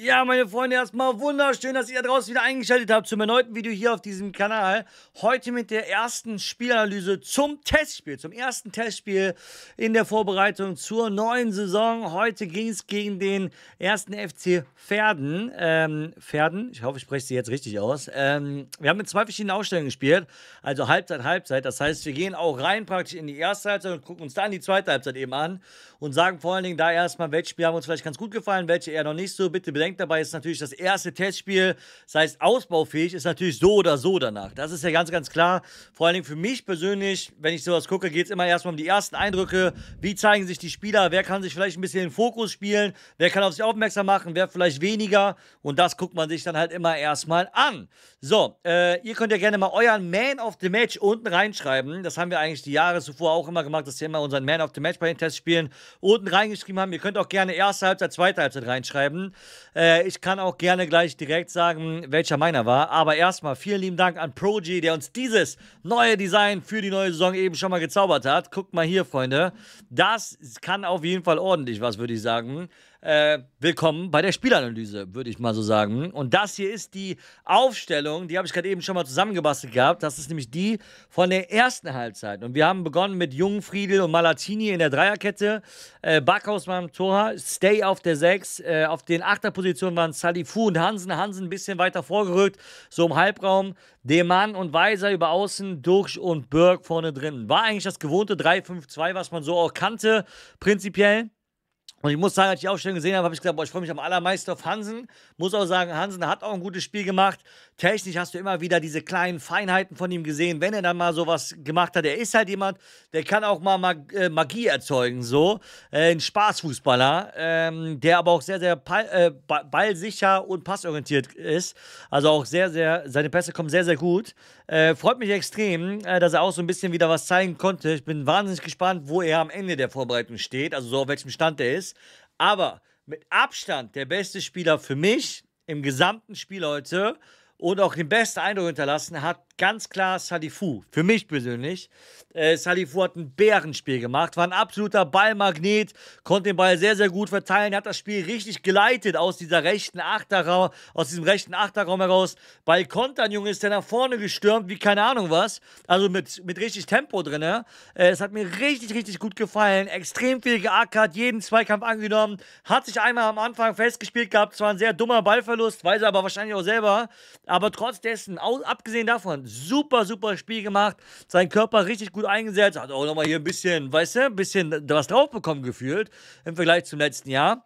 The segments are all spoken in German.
Ja, meine Freunde, erstmal wunderschön, dass ihr da draußen wieder eingeschaltet habt zum erneuten Video hier auf diesem Kanal. Heute mit der ersten Spielanalyse zum Testspiel, zum ersten Testspiel in der Vorbereitung zur neuen Saison. Heute ging es gegen den ersten FC Pferden. Ähm, Pferden, ich hoffe, ich spreche sie jetzt richtig aus. Ähm, wir haben mit zwei verschiedenen Ausstellungen gespielt, also Halbzeit, Halbzeit. Das heißt, wir gehen auch rein praktisch in die erste Halbzeit und gucken uns dann die zweite Halbzeit eben an und sagen vor allen Dingen da erstmal, welche Spiele haben uns vielleicht ganz gut gefallen, welche eher noch nicht so. Bitte bedenken denkt dabei, ist natürlich das erste Testspiel, das heißt ausbaufähig, ist natürlich so oder so danach. Das ist ja ganz, ganz klar. Vor allen Dingen für mich persönlich, wenn ich sowas gucke, geht es immer erstmal um die ersten Eindrücke. Wie zeigen sich die Spieler? Wer kann sich vielleicht ein bisschen in den Fokus spielen? Wer kann auf sich aufmerksam machen? Wer vielleicht weniger? Und das guckt man sich dann halt immer erstmal an. So, äh, ihr könnt ja gerne mal euren Man of the Match unten reinschreiben. Das haben wir eigentlich die Jahre zuvor auch immer gemacht, dass wir immer unseren Man of the Match bei den Testspielen unten reingeschrieben haben. Ihr könnt auch gerne erste Halbzeit, zweite Halbzeit reinschreiben. Äh, ich kann auch gerne gleich direkt sagen, welcher meiner war. Aber erstmal vielen lieben Dank an Proji, der uns dieses neue Design für die neue Saison eben schon mal gezaubert hat. Guckt mal hier, Freunde. Das kann auf jeden Fall ordentlich was, würde ich sagen. Äh, willkommen bei der Spielanalyse, würde ich mal so sagen. Und das hier ist die Aufstellung, die habe ich gerade eben schon mal zusammengebastelt gehabt. Das ist nämlich die von der ersten Halbzeit. Und wir haben begonnen mit Jung, Friedel und Malatini in der Dreierkette. Äh, Backhaus war im Tor, Stay auf der Sechs. Äh, auf den Achterpositionen waren Salifu und Hansen. Hansen ein bisschen weiter vorgerückt, so im Halbraum. Demann und Weiser über außen, Durch und Birk vorne drin. War eigentlich das gewohnte 3-5-2, was man so auch kannte, prinzipiell. Und ich muss sagen, als ich die Aufstellung gesehen habe, habe ich gesagt, boah, ich freue mich am allermeisten auf Hansen. Muss auch sagen, Hansen hat auch ein gutes Spiel gemacht. Technisch hast du immer wieder diese kleinen Feinheiten von ihm gesehen, wenn er dann mal sowas gemacht hat. Er ist halt jemand, der kann auch mal äh, Magie erzeugen, so. Äh, ein Spaßfußballer, ähm, der aber auch sehr, sehr äh, ballsicher und passorientiert ist. Also auch sehr, sehr, seine Pässe kommen sehr, sehr gut. freut mich extrem, dass er auch so ein bisschen wieder was zeigen konnte. Ich bin wahnsinnig gespannt, wo er am Ende der Vorbereitung steht, also so auf welchem Stand er ist ist. Aber mit Abstand der beste Spieler für mich im gesamten Spiel heute und auch den besten Eindruck hinterlassen hat ganz klar Salifu. Für mich persönlich. Äh, Salifu hat ein Bärenspiel gemacht, war ein absoluter Ballmagnet, konnte den Ball sehr, sehr gut verteilen, hat das Spiel richtig geleitet aus dieser rechten Achterraum, aus diesem rechten Achterraum heraus. Bei kontern, Junge, ist der nach vorne gestürmt, wie keine Ahnung was. Also mit, mit richtig Tempo drin. Ne? Äh, es hat mir richtig, richtig gut gefallen. Extrem viel geackert, jeden Zweikampf angenommen. Hat sich einmal am Anfang festgespielt gehabt. zwar ein sehr dummer Ballverlust, weiß er aber wahrscheinlich auch selber. Aber trotz dessen, abgesehen davon, super, super Spiel gemacht. Sein Körper richtig gut eingesetzt. Hat auch nochmal hier ein bisschen, weißt du, ein bisschen was drauf bekommen gefühlt im Vergleich zum letzten Jahr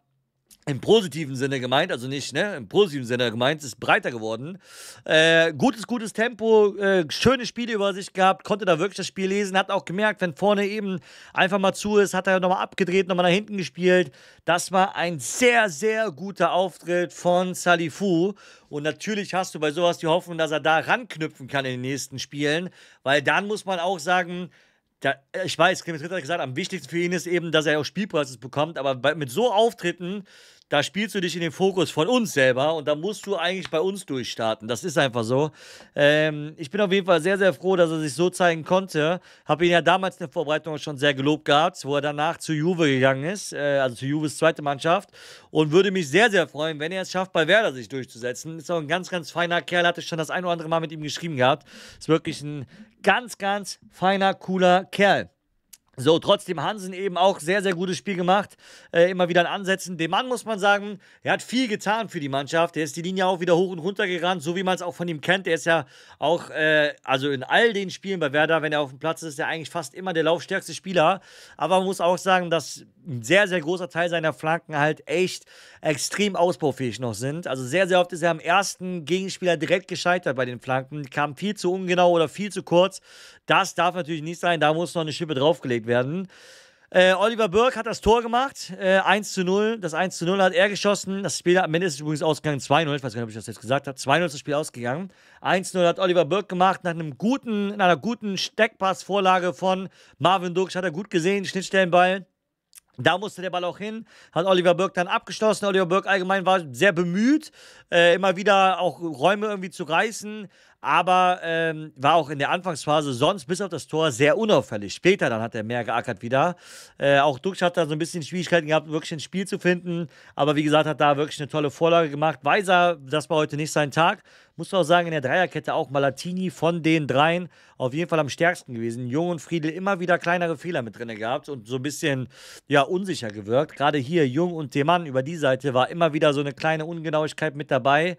im positiven Sinne gemeint, also nicht, ne, im positiven Sinne gemeint, ist breiter geworden. Äh, gutes, gutes Tempo, äh, schöne Spiele über sich gehabt, konnte da wirklich das Spiel lesen, hat auch gemerkt, wenn vorne eben einfach mal zu ist, hat er nochmal abgedreht, nochmal nach hinten gespielt. Das war ein sehr, sehr guter Auftritt von Salifu. Und natürlich hast du bei sowas die Hoffnung, dass er da ranknüpfen kann in den nächsten Spielen, weil dann muss man auch sagen, da, äh, ich weiß, Clemens Ritter hat gesagt, am wichtigsten für ihn ist eben, dass er auch Spielpraxis bekommt, aber bei, mit so Auftritten, da spielst du dich in den Fokus von uns selber und da musst du eigentlich bei uns durchstarten. Das ist einfach so. Ähm, ich bin auf jeden Fall sehr, sehr froh, dass er sich so zeigen konnte. Habe ihn ja damals in der Vorbereitung schon sehr gelobt gehabt, wo er danach zu Juve gegangen ist, äh, also zu Juves zweite Mannschaft. Und würde mich sehr, sehr freuen, wenn er es schafft, bei Werder sich durchzusetzen. Ist auch ein ganz, ganz feiner Kerl. Hatte ich schon das ein oder andere Mal mit ihm geschrieben gehabt. Ist wirklich ein ganz, ganz feiner, cooler Kerl. So, trotzdem Hansen eben auch sehr, sehr gutes Spiel gemacht. Äh, immer wieder an Ansätzen. Dem Mann muss man sagen, er hat viel getan für die Mannschaft. Er ist die Linie auch wieder hoch und runter gerannt, so wie man es auch von ihm kennt. Er ist ja auch, äh, also in all den Spielen bei Werder, wenn er auf dem Platz ist, ist er eigentlich fast immer der laufstärkste Spieler. Aber man muss auch sagen, dass ein sehr, sehr großer Teil seiner Flanken halt echt extrem ausbaufähig noch sind. Also sehr, sehr oft ist er am ersten Gegenspieler direkt gescheitert bei den Flanken, kam viel zu ungenau oder viel zu kurz. Das darf natürlich nicht sein, da muss noch eine Schippe draufgelegt werden. Äh, Oliver Burke hat das Tor gemacht, äh, 1 zu 0. Das 1 zu 0 hat er geschossen. Das Spiel am Ende ist übrigens ausgegangen 2-0. Ich weiß gar nicht, ob ich das jetzt gesagt habe. 2-0 ist das Spiel ausgegangen. 1-0 hat Oliver Burke gemacht. Nach, einem guten, einer guten Steckpassvorlage von Marvin Dux hat er gut gesehen. Schnittstellenball. Da musste der Ball auch hin, hat Oliver Burke dann abgeschlossen. Oliver Burke allgemein war sehr bemüht, äh, immer wieder auch Räume irgendwie zu reißen, aber ähm, war auch in der Anfangsphase sonst bis auf das Tor sehr unauffällig. Später dann hat er mehr geackert wieder. Äh, auch Dux hat da so ein bisschen Schwierigkeiten gehabt, wirklich ein Spiel zu finden. Aber wie gesagt, hat da wirklich eine tolle Vorlage gemacht. Weiser, das war heute nicht sein Tag. Muss man auch sagen, in der Dreierkette auch Malatini von den dreien auf jeden Fall am stärksten gewesen. Jung und Friedel immer wieder kleinere Fehler mit drin gehabt und so ein bisschen ja, unsicher gewirkt. Gerade hier Jung und Themann über die Seite war immer wieder so eine kleine Ungenauigkeit mit dabei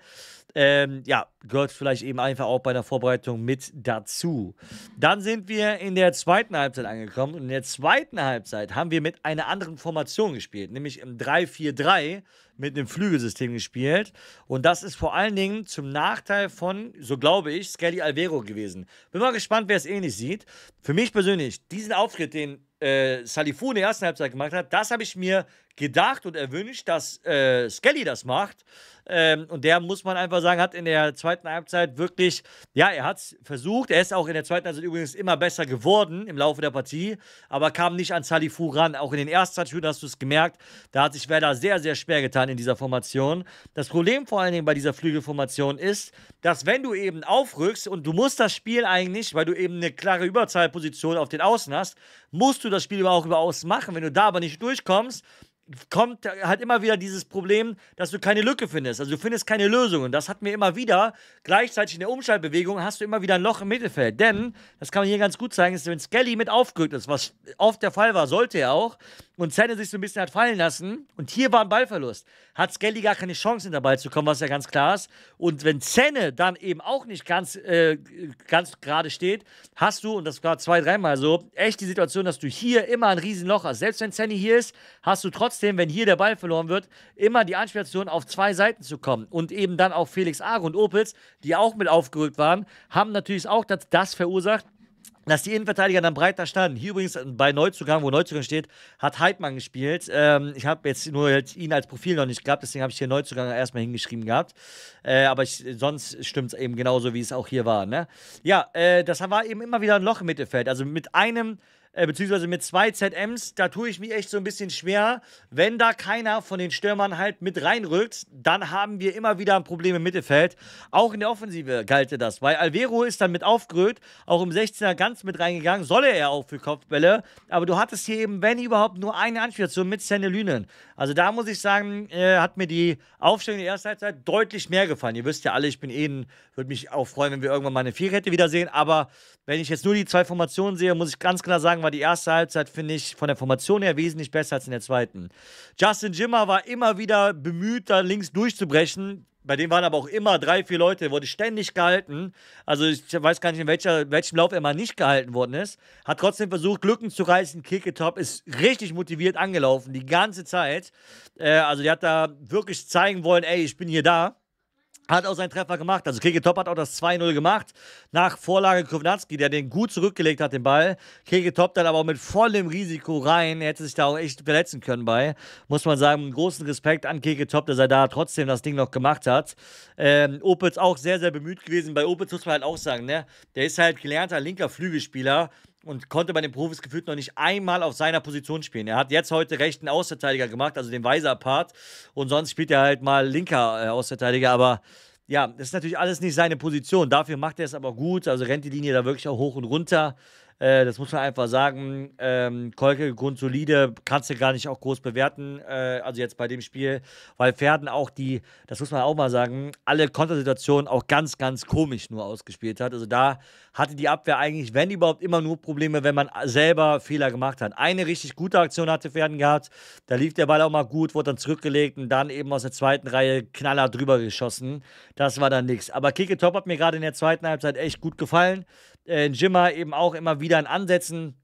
ähm, ja, gehört vielleicht eben einfach auch bei der Vorbereitung mit dazu. Dann sind wir in der zweiten Halbzeit angekommen und in der zweiten Halbzeit haben wir mit einer anderen Formation gespielt, nämlich im 3-4-3 mit einem Flügelsystem gespielt. Und das ist vor allen Dingen zum Nachteil von, so glaube ich, Skelly Alvero gewesen. Bin mal gespannt, wer es ähnlich sieht. Für mich persönlich, diesen Auftritt, den äh, Salifou in der ersten Halbzeit gemacht hat, das habe ich mir gedacht und erwünscht, dass äh, Skelly das macht. Ähm, und der, muss man einfach sagen, hat in der zweiten Halbzeit wirklich, ja, er hat es versucht. Er ist auch in der zweiten Halbzeit übrigens immer besser geworden im Laufe der Partie, aber kam nicht an Salifu ran. Auch in den ersten Halbzeit hast du es gemerkt, da hat sich Werder sehr, sehr schwer getan in dieser Formation. Das Problem vor allen Dingen bei dieser Flügelformation ist, dass wenn du eben aufrückst und du musst das Spiel eigentlich, weil du eben eine klare Überzahlposition auf den Außen hast, musst du das Spiel aber auch über Außen machen. Wenn du da aber nicht durchkommst, kommt halt immer wieder dieses Problem, dass du keine Lücke findest. Also du findest keine Lösung. Und das hat mir immer wieder. Gleichzeitig in der Umschaltbewegung hast du immer wieder ein Loch im Mittelfeld. Denn, das kann man hier ganz gut zeigen, ist, wenn Skelly mit aufgerückt ist, was oft der Fall war, sollte er auch, und Zenne sich so ein bisschen hat fallen lassen und hier war ein Ballverlust, hat Skelly gar keine Chance, in den Ball zu kommen, was ja ganz klar ist. Und wenn Zenne dann eben auch nicht ganz, äh, ganz gerade steht, hast du, und das war zwei, dreimal so, echt die Situation, dass du hier immer ein Riesenloch hast. Selbst wenn Zenne hier ist, hast du trotzdem, wenn hier der Ball verloren wird, immer die Anspielation auf zwei Seiten zu kommen. Und eben dann auch Felix Aare und Opels, die auch mit aufgerückt waren, haben natürlich auch das, das verursacht, dass die Innenverteidiger dann breiter standen. Hier übrigens bei Neuzugang, wo Neuzugang steht, hat Heidmann gespielt. Ähm, ich habe jetzt nur jetzt ihn als Profil noch nicht gehabt, deswegen habe ich hier Neuzugang erstmal hingeschrieben gehabt. Äh, aber ich, sonst stimmt es eben genauso, wie es auch hier war. Ne? Ja, äh, das war eben immer wieder ein Loch im Mittelfeld. Also mit einem äh, beziehungsweise mit zwei ZMs, da tue ich mich echt so ein bisschen schwer. Wenn da keiner von den Stürmern halt mit reinrückt, dann haben wir immer wieder ein Problem im Mittelfeld. Auch in der Offensive galte das, weil Alvero ist dann mit aufgerührt, auch im 16er ganz mit reingegangen, solle er auch für Kopfbälle. Aber du hattest hier eben, wenn überhaupt, nur eine Anspielstation mit Senne Lünen. Also da muss ich sagen, äh, hat mir die Aufstellung der ersten Halbzeit deutlich mehr gefallen. Ihr wisst ja alle, ich bin eh, würde mich auch freuen, wenn wir irgendwann mal eine Vierkette wiedersehen. Aber wenn ich jetzt nur die zwei Formationen sehe, muss ich ganz klar sagen, war die erste Halbzeit, finde ich, von der Formation her wesentlich besser als in der zweiten. Justin Jimmer war immer wieder bemüht, da links durchzubrechen. Bei dem waren aber auch immer drei, vier Leute, wurde ständig gehalten. Also ich weiß gar nicht, in welcher, welchem Lauf er mal nicht gehalten worden ist. Hat trotzdem versucht, Lücken zu reißen. Kicketop ist richtig motiviert angelaufen, die ganze Zeit. Äh, also der hat da wirklich zeigen wollen, ey, ich bin hier da. Hat auch seinen Treffer gemacht. Also Keke Top hat auch das 2-0 gemacht. Nach Vorlage Kownatski, der den gut zurückgelegt hat, den Ball. Keke Top dann aber auch mit vollem Risiko rein. Er hätte sich da auch echt verletzen können bei. Muss man sagen, großen Respekt an Keke Top, dass er da trotzdem das Ding noch gemacht hat. Ähm, Opitz auch sehr, sehr bemüht gewesen. Bei Opitz muss man halt auch sagen, ne? Der ist halt gelernter linker Flügelspieler und konnte bei den Profis gefühlt noch nicht einmal auf seiner Position spielen. Er hat jetzt heute rechten Außenverteidiger gemacht, also den Weiser Part. Und sonst spielt er halt mal linker äh, Außenverteidiger, aber ja, das ist natürlich alles nicht seine Position. Dafür macht er es aber gut. Also rennt die Linie da wirklich auch hoch und runter. Äh, das muss man einfach sagen. Ähm, Kolke grundsolide, kannst du gar nicht auch groß bewerten. Äh, also jetzt bei dem Spiel, weil Pferden auch die, das muss man auch mal sagen, alle Kontersituationen auch ganz, ganz komisch nur ausgespielt hat. Also da hatte die Abwehr eigentlich, wenn überhaupt, immer nur Probleme, wenn man selber Fehler gemacht hat. Eine richtig gute Aktion hatte Pferden gehabt. Da lief der Ball auch mal gut, wurde dann zurückgelegt und dann eben aus der zweiten Reihe Knaller drüber geschossen. Das war dann nichts. Aber Kike Top hat mir gerade in der zweiten Halbzeit echt gut gefallen äh, Jimmer eben auch immer wieder in Ansätzen.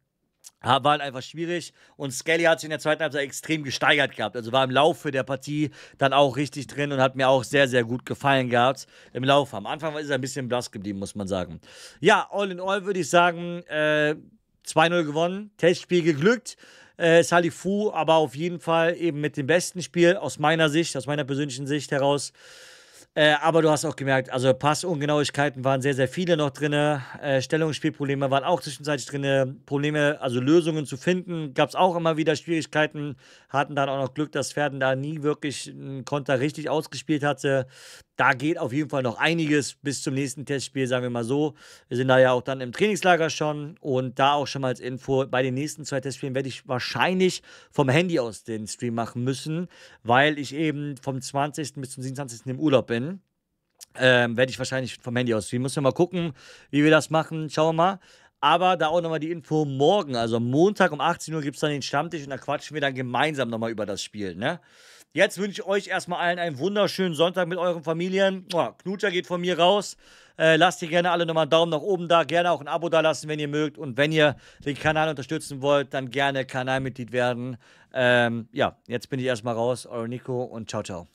War halt einfach schwierig und Skelly hat sich in der zweiten Halbzeit extrem gesteigert gehabt. Also war im Laufe der Partie dann auch richtig drin und hat mir auch sehr, sehr gut gefallen gehabt im Laufe. Am Anfang ist er ein bisschen blass geblieben, muss man sagen. Ja, all in all würde ich sagen, äh, 2-0 gewonnen, Testspiel geglückt. Äh, Salifu aber auf jeden Fall eben mit dem besten Spiel aus meiner Sicht, aus meiner persönlichen Sicht heraus. Äh, aber du hast auch gemerkt, also Passungenauigkeiten waren sehr, sehr viele noch drin. Äh, Stellungsspielprobleme waren auch zwischenzeitlich drin. Probleme, also Lösungen zu finden, gab es auch immer wieder Schwierigkeiten. Hatten dann auch noch Glück, dass Pferden da nie wirklich einen Konter richtig ausgespielt hatte da geht auf jeden Fall noch einiges bis zum nächsten Testspiel, sagen wir mal so. Wir sind da ja auch dann im Trainingslager schon und da auch schon mal als Info, bei den nächsten zwei Testspielen werde ich wahrscheinlich vom Handy aus den Stream machen müssen, weil ich eben vom 20. bis zum 27. im Urlaub bin. Ähm, werde ich wahrscheinlich vom Handy aus streamen. Müssen wir mal gucken, wie wir das machen. Schauen wir mal. Aber da auch nochmal die Info morgen, also Montag um 18 Uhr gibt es dann den Stammtisch und da quatschen wir dann gemeinsam nochmal über das Spiel. Ne? Jetzt wünsche ich euch erstmal allen einen wunderschönen Sonntag mit euren Familien. Oh, Knutscher geht von mir raus. Äh, lasst ihr gerne alle nochmal einen Daumen nach oben da, gerne auch ein Abo da lassen, wenn ihr mögt. Und wenn ihr den Kanal unterstützen wollt, dann gerne Kanalmitglied werden. Ähm, ja, jetzt bin ich erstmal raus. Euer Nico und ciao, ciao.